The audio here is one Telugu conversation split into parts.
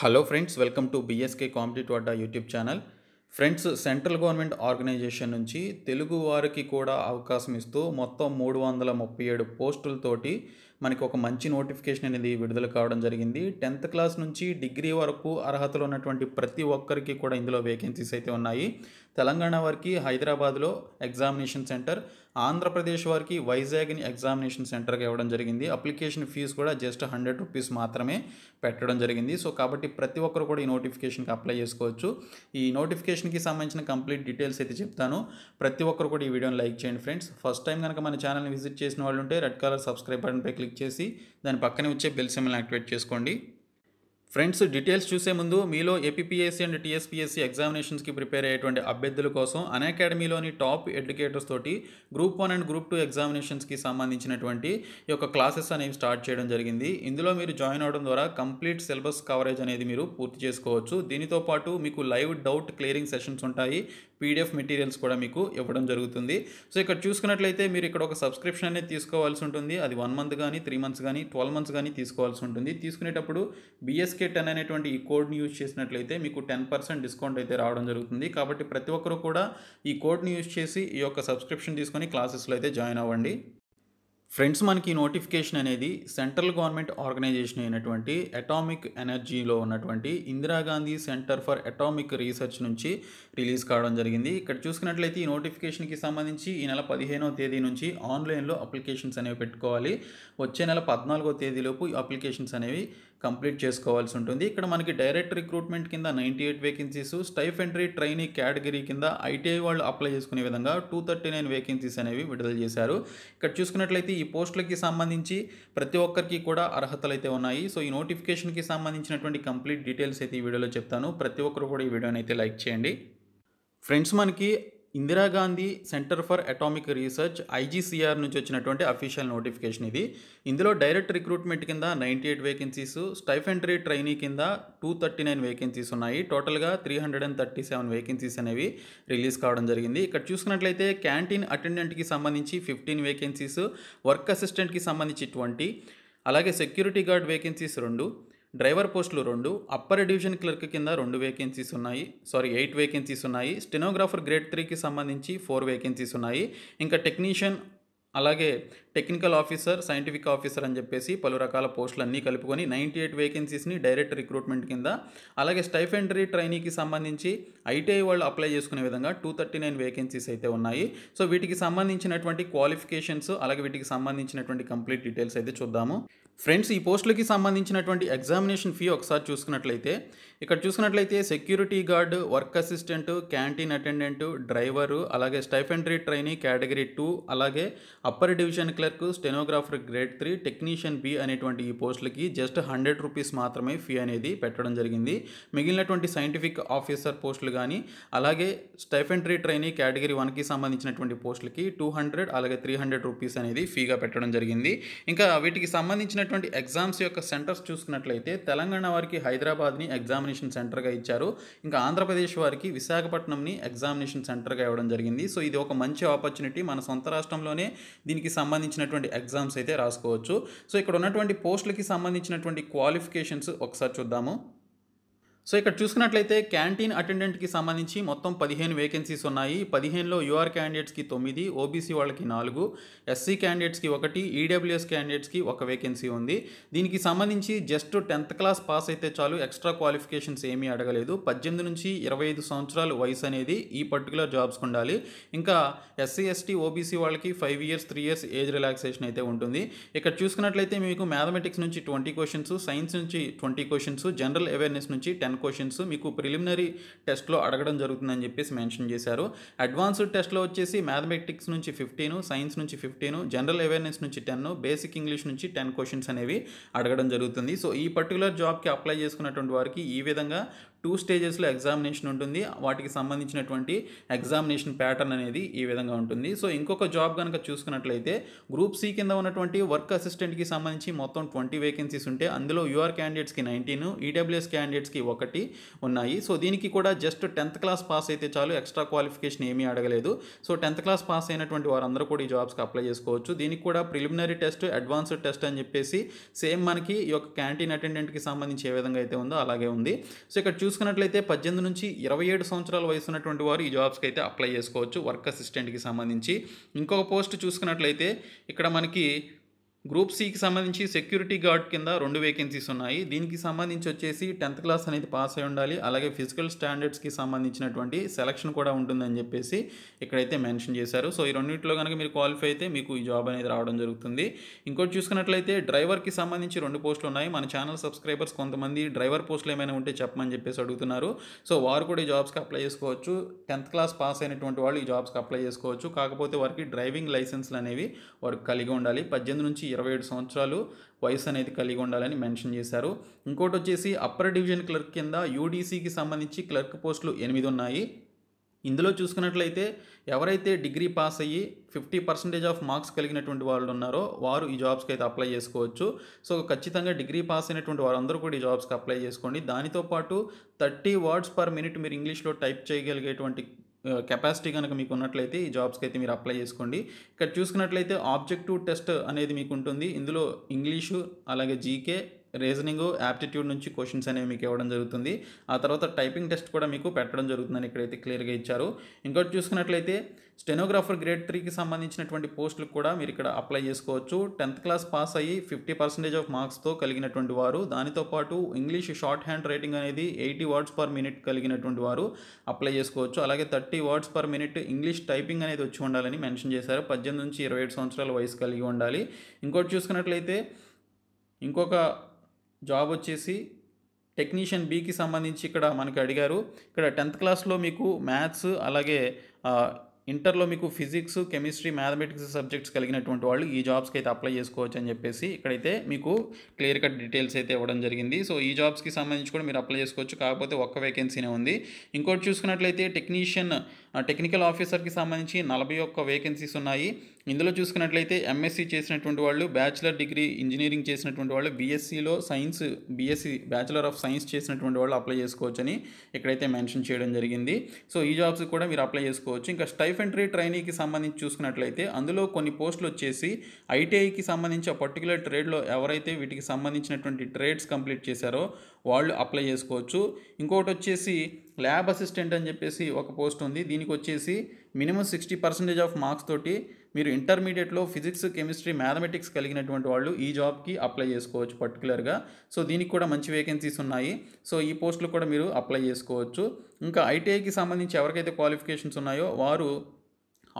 hello friends welcome to BSK competitive Adda YouTube channel friends central government organisation నుంచి తెలుగు వారికి కూడా అవకాశం ఇస్తూ మొత్తం మూడు వందల ముప్పై ఏడు పోస్టులతోటి మనకి ఒక మంచి నోటిఫికేషన్ అనేది విడుదల కావడం జరిగింది టెన్త్ క్లాస్ నుంచి డిగ్రీ వరకు అర్హతలు ఉన్నటువంటి ప్రతి ఒక్కరికి కూడా ఇందులో వేకెన్సీస్ అయితే ఉన్నాయి తెలంగాణ వారికి హైదరాబాద్లో ఎగ్జామినేషన్ సెంటర్ ఆంధ్రప్రదేశ్ వారికి వైజాగ్ ఎగ్జామినేషన్ సెంటర్గా ఇవ్వడం జరిగింది అప్లికేషన్ ఫీజు కూడా జస్ట్ హండ్రెడ్ రూపీస్ మాత్రమే పెట్టడం జరిగింది సో కాబట్టి ప్రతి ఒక్కరు కూడా ఈ నోటిఫికేషన్కి అప్లై చేసుకోవచ్చు ఈ నోటిఫికేషన్కి సంబంధించిన కంప్లీట్ డీటెయిల్స్ అయితే చెప్తాను ప్రతి ఒక్కరు కూడా ఈ వీడియోని లైక్ చేయండి ఫ్రెండ్స్ ఫస్ట్ టైం కనుక మన ఛానల్ని విజిట్ చేసిన వాళ్ళు ఉంటే రెడ్ కలర్ సబ్స్క్రైబ్ బటన్పై క్లిక్ క్లిక్ చేసి దాని పక్కనే వచ్చే బెల్ సిమ్మల్ని యాక్టివేట్ చేసుకోండి ఫ్రెండ్స్ డీటెయిల్స్ చూసే ముందు మీలో ఏపీఎస్సీ అండ్ టీఎస్పీఎస్సీ ఎగ్జామినేషన్స్కి ప్రిపేర్ అయ్యేటువంటి అభ్యర్థుల కోసం అకాడమీలోని టాప్ ఎడ్యుకేటర్స్ తోటి group one and group two ఎగ్జామినేషన్స్కి సంబంధించినటువంటి ఈ యొక్క క్లాసెస్ అనేవి స్టార్ట్ చేయడం జరిగింది ఇందులో మీరు జాయిన్ అవడం ద్వారా కంప్లీట్ సిలబస్ కవరేజ్ అనేది మీరు పూర్తి చేసుకోవచ్చు దీనితో పాటు మీకు లైవ్ డౌట్ క్లియరింగ్ సెషన్స్ ఉంటాయి పీడిఎఫ్ మెటీరియల్స్ కూడా మీకు ఇవ్వడం జరుగుతుంది సో ఇక్కడ చూసుకున్నట్లయితే మీరు ఇక్కడ ఒక సబ్స్క్రిప్షన్ అనేది తీసుకోవాల్సి ఉంటుంది అది వన్ మంత్ కానీ త్రీ మంత్స్ కానీ ట్వెల్వ్ మంత్స్ కానీ తీసుకోవాల్సి ఉంటుంది తీసుకునేటప్పుడు బీఎస్కే ఎస్కే టెన్ అనేటువంటి ఈ కోడ్ని యూజ్ చేసినట్లయితే మీకు టెన్ పర్సెంట్ డిస్కౌంట్ అయితే రావడం జరుగుతుంది కాబట్టి ప్రతి ఒక్కరు కూడా ఈ కోడ్ని యూజ్ చేసి ఈ యొక్క సబ్స్క్రిప్షన్ తీసుకొని క్లాసెస్లో అయితే జాయిన్ అవ్వండి ఫ్రెండ్స్ మనకి నోటిఫికేషన్ అనేది సెంట్రల్ గవర్నమెంట్ ఆర్గనైజేషన్ అయినటువంటి అటామిక్ ఎనర్జీలో ఉన్నటువంటి Indira Gandhi centre for atomic research నుంచి రిలీజ్ కావడం జరిగింది ఇక్కడ చూసుకున్నట్లయితే ఈ నోటిఫికేషన్కి సంబంధించి ఈ నెల పదిహేనవ తేదీ నుంచి ఆన్లైన్లో అప్లికేషన్స్ అనేవి పెట్టుకోవాలి వచ్చే నెల పద్నాలుగో తేదీలోపు ఈ అప్లికేషన్స్ అనేవి కంప్లీట్ చేసుకోవాల్సి ఉంటుంది ఇక్కడ మనకి డైరెక్ట్ రిక్రూట్మెంట్ కింద ninety eight vacancies stipendiary trainee category కింద ఐటీఐ వాళ్ళు అప్లై చేసుకునే విధంగా టూ థర్టీ నైన్ వేకెన్సీస్ అనేవి విడుదల చేశారు ఇక్కడ చూసుకున్నట్లయితే ఈ పోస్టులకి సంబంధించి ప్రతి ఒక్కరికి కూడా అర్హతలు అయితే ఉన్నాయి సో ఈ నోటిఫికేషన్కి సంబంధించినటువంటి కంప్లీట్ డీటెయిల్స్ అయితే ఈ వీడియోలో చెప్తాను ప్రతి ఒక్కరు కూడా ఈ వీడియోని అయితే లైక్ చేయండి ఫ్రెండ్స్ మనకి Indira Gandhi centre for atomic research ఐజీసీఆర్ నుంచి వచ్చినటువంటి అఫీషియల్ నోటిఫికేషన్ ఇది ఇందులో డైరెక్ట్ రిక్రూట్మెంట్ కింద ninety eight vacancies stipendiary trainee కింద టూ థర్టీ నైన్ వేకెన్సీస్ ఉన్నాయి టోటల్గా three hundred and thirty seven vacancies అనేవి రిలీజ్ కావడం జరిగింది ఇక్కడ చూసుకున్నట్లయితే క్యాంటీన్ అటెండెంట్కి సంబంధించి ఫిఫ్టీన్ వేకెన్సీస్ వర్క్ అసిస్టెంట్కి సంబంధించి ట్వంటీ అలాగే సెక్యూరిటీ గార్డ్ వేకెన్సీస్ రెండు డ్రైవర్ పోస్టులు రెండు అప్పర్ డివిజన్ క్లర్క్ కింద రెండు వేకెన్సీస్ ఉన్నాయి సారీ ఎయిట్ వేకెన్సీస్ ఉన్నాయి స్టెనోగ్రాఫర్ గ్రేడ్ త్రీకి సంబంధించి ఫోర్ వేకెన్సీస్ ఉన్నాయి ఇంకా టెక్నీషియన్ అలాగే టెక్నికల్ ఆఫీసర్ సైంటిఫిక్ ఆఫీసర్ అని చెప్పేసి పలు రకాల పోస్టులు అన్నీ కలుపుకొని నైంటీ ఎయిట్ వేకెన్సీస్ని డైరెక్ట్ రిక్రూట్మెంట్ కింద అలాగే స్టైఫెండరీ ట్రైనీకి సంబంధించి ఐటీఐ వాళ్ళు అప్లై చేసుకునే విధంగా టూ థర్టీ నైన్ వేకెన్సీస్ అయితే ఉన్నాయి సో వీటికి సంబంధించినటువంటి క్వాలిఫికేషన్స్ అలాగే వీటికి సంబంధించినటువంటి కంప్లీట్ డీటెయిల్స్ అయితే చూద్దాము ఫ్రెండ్స్ ఈ పోస్టులకి సంబంధించినటువంటి ఎగ్జామినేషన్ ఫీ ఒకసారి చూసుకున్నట్లయితే ఇక్కడ చూసుకున్నట్లయితే security guard work assistant canteen attendant driver అలాగే స్టైఫెండరీ ట్రైనీ కేటగిరీ టూ అలాగే upper division clerk stenographer grade three technician B అనేటువంటి ఈ పోస్టులకి జస్ట్ హండ్రెడ్ రూపీస్ మాత్రమే ఫీ అనేది పెట్టడం జరిగింది మిగిలినటువంటి సైంటిఫిక్ ఆఫీసర్ పోస్టులు కానీ అలాగే స్టైఫెంట్రీ ట్రైనీ కేటగిరీ వన్కి సంబంధించినటువంటి పోస్టులకి టూ హండ్రెడ్ అలాగే త్రీ హండ్రెడ్ రూపీస్ అనేది ఫీగా పెట్టడం జరిగింది ఇంకా వీటికి సంబంధించినటువంటి ఎగ్జామ్స్ యొక్క సెంటర్స్ చూసుకున్నట్లయితే తెలంగాణ వారికి హైదరాబాద్ని ఎగ్జామినేషన్ సెంటర్గా ఇచ్చారు ఇంకా ఆంధ్రప్రదేశ్ వారికి విశాఖపట్నంని ఎగ్జామినేషన్ సెంటర్గా ఇవ్వడం జరిగింది సో ఇది ఒక మంచి ఆపర్చునిటీ మన సొంత రాష్ట్రంలోనే దీనికి సంబంధించినటువంటి ఎగ్జామ్స్ అయితే రాసుకోవచ్చు సో ఇక్కడ ఉన్నటువంటి పోస్టులకి సంబంధించినటువంటి క్వాలిఫికేషన్స్ ఒకసారి చూద్దాము సో ఇక్కడ చూసుకున్నట్లయితే క్యాంటీన్ అటెండెంట్కి సంబంధించి మొత్తం పదిహేను వేకెన్సీస్ ఉన్నాయి పదిహేనులో యూఆర్ క్యాండిడేట్స్కి తొమ్మిది ఓబీసీ వాళ్ళకి నాలుగు ఎస్సీ క్యాండిడేట్స్కి ఒకటి ఈడబ్ల్యూఎస్ క్యాండిడేట్స్కి ఒక వేకెన్సీ ఉంది దీనికి సంబంధించి జస్ట్ టెన్త్ క్లాస్ పాస్ అయితే చాలు ఎక్స్ట్రా క్వాలిఫికేషన్స్ ఏమీ అడగలేదు పద్దెనిమిది నుంచి ఇరవై ఐదు సంవత్సరాలు వయసు అనేది ఈ పర్టికులర్ జాబ్స్కి ఉండాలి ఇంకా ఎస్సీ ఎస్టీ ఓబీసీ వాళ్ళకి five years three years age relaxation అయితే ఉంటుంది ఇక్కడ చూసుకున్నట్లయితే మీకు మ్యాథమెటిక్స్ నుంచి ట్వంటీ క్వశ్చన్స్ సైన్స్ నుంచి ట్వంటీ క్వశ్చన్స్ జనరల్ అవేర్నెస్ నుంచి టెన్ టెన్ క్వశ్చన్స్ మీకు ప్రిలిమినరీ టెస్ట్లో అడగడం జరుగుతుందని చెప్పేసి మెన్షన్ చేశారు అడ్వాన్స్డ్ టెస్ట్లో వచ్చేసి మ్యాథమెటిక్స్ నుంచి ఫిఫ్టీను సైన్స్ నుంచి ఫిఫ్టీను జనరల్ అవేర్నెస్ నుంచి టెన్ బేసిక్ ఇంగ్లీష్ నుంచి టెన్ క్వశ్చన్స్ అనేవి అడగడం జరుగుతుంది సో ఈ పర్టికులర్ జాబ్కి అప్లై చేసుకున్నటువంటి వారికి ఈ విధంగా టూ స్టేజెస్లో ఎగ్జామినేషన్ ఉంటుంది వాటికి సంబంధించినటువంటి ఎగ్జామినేషన్ ప్యాటర్న్ అనేది ఈ విధంగా ఉంటుంది సో ఇంకొక జాబ్ కనుక చూసుకున్నట్లయితే గ్రూప్ సి కింద ఉన్నటువంటి వర్క్ అసిస్టెంట్కి సంబంధించి మొత్తం ట్వంటీ వేకెన్సీస్ ఉంటే అందులో యూఆర్ క్యాండిడేట్స్కి నైన్టీన్ ఈడబ్ల్యూఎస్ క్యాండిడేట్స్కి ఒకటి ఉన్నాయి సో దీనికి కూడా జస్ట్ టెన్త్ క్లాస్ పాస్ అయితే చాలు ఎక్స్ట్రా క్వాలిఫికేషన్ ఏమీ అడగలేదు సో టెన్త్ క్లాస్ పాస్ అయినటువంటి వారందరూ కూడా ఈ జాబ్స్కి అప్లై చేసుకోవచ్చు దీనికి కూడా ప్రిలిమినరీ టెస్ట్ అడ్వాన్స్డ్ టెస్ట్ అని చెప్పేసి సేమ్ మనకి ఈ యొక్క క్యాంటీన్ అటెండెంట్కి సంబంధించి ఏ విధంగా అయితే ఉందో అలాగే ఉంది సో ఇక్కడ చూసుకున్నట్లయితే పద్దెనిమిది నుంచి ఇరవై ఏడు సంవత్సరాల వయసు ఉన్నటువంటి వారు ఈ జాబ్స్కి అయితే అప్లై చేసుకోవచ్చు వర్క్ అసిస్టెంట్కి సంబంధించి ఇంకొక పోస్ట్ చూసుకున్నట్లయితే ఇక్కడ మనకి గ్రూప్ సికి సంబంధించి సెక్యూరిటీ గార్డ్ కింద రెండు వేకెన్సీస్ ఉన్నాయి దీనికి సంబంధించి వచ్చేసి టెన్త్ క్లాస్ అనేది పాస్ అయి ఉండాలి అలాగే ఫిజికల్ స్టాండర్డ్స్కి సంబంధించినటువంటి సెలక్షన్ కూడా ఉంటుందని చెప్పేసి ఇక్కడైతే మెన్షన్ చేశారు సో ఈ రెండింటిలో కనుక మీరు క్వాలిఫై అయితే మీకు ఈ జాబ్ అనేది రావడం జరుగుతుంది ఇంకోటి చూసుకున్నట్లయితే డ్రైవర్కి సంబంధించి రెండు పోస్టులు ఉన్నాయి మన ఛానల్ సబ్స్క్రైబర్స్ కొంతమంది డ్రైవర్ పోస్టులు ఏమైనా ఉంటే చెప్పమని చెప్పేసి అడుగుతున్నారు సో వారు కూడా ఈ జాబ్స్కి అప్లై చేసుకోవచ్చు టెన్త్ క్లాస్ పాస్ అయినటువంటి వాళ్ళు ఈ జాబ్స్కి అప్లై చేసుకోవచ్చు కాకపోతే వారికి డ్రైవింగ్ లైసెన్స్లు అనేవి వారికి కలిగి ఉండాలి పద్దెనిమిది నుంచి ఇరవై ఏడు సంవత్సరాలు వయసు అనేది కలిగి ఉండాలని మెన్షన్ చేశారు ఇంకోటి వచ్చేసి అప్పర్ డివిజన్ క్లర్క్ కింద యూడీసీకి సంబంధించి క్లర్క్ పోస్టులు ఎనిమిది ఉన్నాయి ఇందులో చూసుకున్నట్లయితే ఎవరైతే డిగ్రీ పాస్ అయ్యి ఫిఫ్టీ పర్సెంటేజ్ ఆఫ్ మార్క్స్ కలిగినటువంటి వాళ్ళు ఉన్నారో వారు ఈ జాబ్స్కి అయితే అప్లై చేసుకోవచ్చు సో ఖచ్చితంగా డిగ్రీ పాస్ అయినటువంటి వారందరూ కూడా ఈ జాబ్స్కి అప్లై చేసుకోండి దానితో పాటు థర్టీ వర్డ్స్ పర్ మినిట్ మీరు ఇంగ్లీష్లో టైప్ చేయగలిగేటువంటి కెపాసిటీ కనుక మీకు ఉన్నట్లయితే ఈ జాబ్స్కి అయితే మీరు అప్లై చేసుకోండి ఇక్కడ చూసుకున్నట్లయితే ఆబ్జెక్టివ్ టెస్ట్ అనేది మీకు ఉంటుంది ఇందులో ఇంగ్లీషు అలాగే జీకే రీజనింగ్ యాప్టిట్యూడ్ నుంచి క్వశ్చన్స్ అనేవి మీకు ఇవ్వడం జరుగుతుంది ఆ తర్వాత టైపింగ్ టెస్ట్ కూడా మీకు పెట్టడం జరుగుతుందని ఇక్కడైతే క్లియర్గా ఇచ్చారు ఇంకోటి చూసుకున్నట్లయితే స్టెనోగ్రాఫర్ గ్రేడ్ త్రీకి సంబంధించినటువంటి పోస్టులకు కూడా మీరు ఇక్కడ అప్లై చేసుకోవచ్చు టెన్త్ క్లాస్ పాస్ అయ్యి ఫిఫ్టీ పర్సెంటేజ్ ఆఫ్ మార్క్స్తో కలిగినటువంటి వారు దానితో పాటు ఇంగ్లీష్ షార్ట్ హ్యాండ్ రైటింగ్ అనేది ఎయిటీ వర్డ్స్ పర్ మినిట్ కలిగినటువంటి వారు అప్లై చేసుకోవచ్చు అలాగే thirty words per minute English typing అనేది వచ్చి ఉండాలని మెన్షన్ చేశారు పద్దెనిమిది నుంచి ఇరవై ఏడు సంవత్సరాల వయసు కలిగి ఉండాలి ఇంకోటి చూసుకున్నట్లయితే ఇంకొక జాబ్ వచ్చేసి టెక్నీషియన్ బీకి సంబంధించి ఇక్కడ మనకి అడిగారు ఇక్కడ టెన్త్ క్లాస్లో మీకు మ్యాథ్స్ అలాగే ఇంటర్లో మీకు ఫిజిక్స్ కెమిస్ట్రీ మ్యాథమెటిక్స్ సబ్జెక్ట్స్ కలిగినటువంటి వాళ్ళు ఈ జాబ్స్కి అయితే అప్లై చేసుకోవచ్చు అని చెప్పేసి ఇక్కడైతే మీకు క్లియర్ కట్ డీటెయిల్స్ అయితే ఇవ్వడం జరిగింది సో ఈ జాబ్స్కి సంబంధించి కూడా మీరు అప్లై చేసుకోవచ్చు కాకపోతే ఒక్క వేకెన్సీనే ఉంది ఇంకోటి చూసుకున్నట్లయితే టెక్నీషియన్ టెక్నికల్ ఆఫీసర్కి సంబంధించి నలభై ఒక్క వేకెన్సీస్ ఉన్నాయి ఇందులో చూసుకున్నట్లయితే ఎంఎస్సీ చేసినటువంటి వాళ్ళు బ్యాచిలర్ డిగ్రీ ఇంజనీరింగ్ చేసినటువంటి వాళ్ళు బీఎస్సీలో science BSc bachelor of science చేసినటువంటి వాళ్ళు అప్లై చేసుకోవచ్చని ఇక్కడైతే మెన్షన్ చేయడం జరిగింది సో ఈ జాబ్స్ కూడా మీరు అప్లై చేసుకోవచ్చు ఇంకా స్టైఫ్ ఎంట్రీ ట్రైనీకి సంబంధించి చూసుకున్నట్లయితే అందులో కొన్ని పోస్టులు వచ్చేసి ఐటీఐకి సంబంధించి ఆ పర్టికులర్ ట్రేడ్లో ఎవరైతే వీటికి సంబంధించినటువంటి ట్రేడ్స్ కంప్లీట్ చేశారో వాళ్ళు అప్లై చేసుకోవచ్చు ఇంకొకటి వచ్చేసి ల్యాబ్ అసిస్టెంట్ అని చెప్పేసి ఒక పోస్ట్ ఉంది దీనికి వచ్చేసి minimum sixty percentage of marks తోటి మీరు ఇంటర్మీడియట్లో ఫిజిక్స్ కెమిస్ట్రీ మ్యాథమెటిక్స్ కలిగినటువంటి వాళ్ళు ఈ జాబ్కి అప్లై చేసుకోవచ్చు పర్టికులర్గా సో దీనికి కూడా మంచి వేకెన్సీస్ ఉన్నాయి సో ఈ పోస్టులు కూడా మీరు అప్లై చేసుకోవచ్చు ఇంకా ఐటీఐకి సంబంధించి ఎవరికైతే క్వాలిఫికేషన్స్ ఉన్నాయో వారు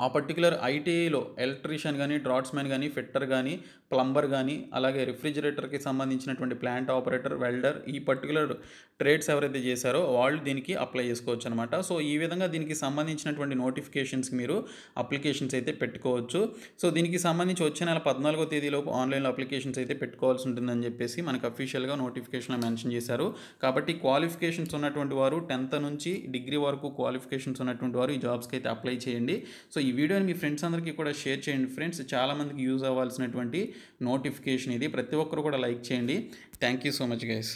ఆ పర్టికులర్ ఐటీఐలో ఎలక్ట్రీషియన్ కానీ డ్రాట్స్మెన్ కానీ ఫిట్టర్ కానీ ప్లంబర్ కానీ అలాగే రిఫ్రిజిరేటర్కి సంబంధించినటువంటి ప్లాంట్ ఆపరేటర్ వెల్డర్ ఈ పర్టికులర్ ట్రేడ్స్ ఎవరైతే చేశారో వాళ్ళు దీనికి అప్లై చేసుకోవచ్చు అనమాట సో ఈ విధంగా దీనికి సంబంధించినటువంటి నోటిఫికేషన్స్కి మీరు అప్లికేషన్స్ అయితే పెట్టుకోవచ్చు సో దీనికి సంబంధించి వచ్చే నెల పద్నాలుగో తేదీలోపు ఆన్లైన్లో అప్లికేషన్స్ అయితే పెట్టుకోవాల్సి ఉంటుందని చెప్పేసి మనకు అఫీషియల్గా నోటిఫికేషన్ మెన్షన్ చేశారు కాబట్టి క్వాలిఫికేషన్స్ ఉన్నటువంటి వారు టెన్త్ నుంచి డిగ్రీ వరకు క్వాలిఫికేషన్స్ ఉన్నటువంటి వారు ఈ జాబ్స్కి అయితే అప్లై చేయండి సో ఈ వీడియోని మీ ఫ్రెండ్స్ అందరికీ కూడా షేర్ చేయండి ఫ్రెండ్స్ చాలామందికి యూజ్ అవ్వాల్సినటువంటి నోటిఫికేషన్ ఇది ప్రతి ఒక్కరు కూడా లైక్ చేయండి thank you so much guys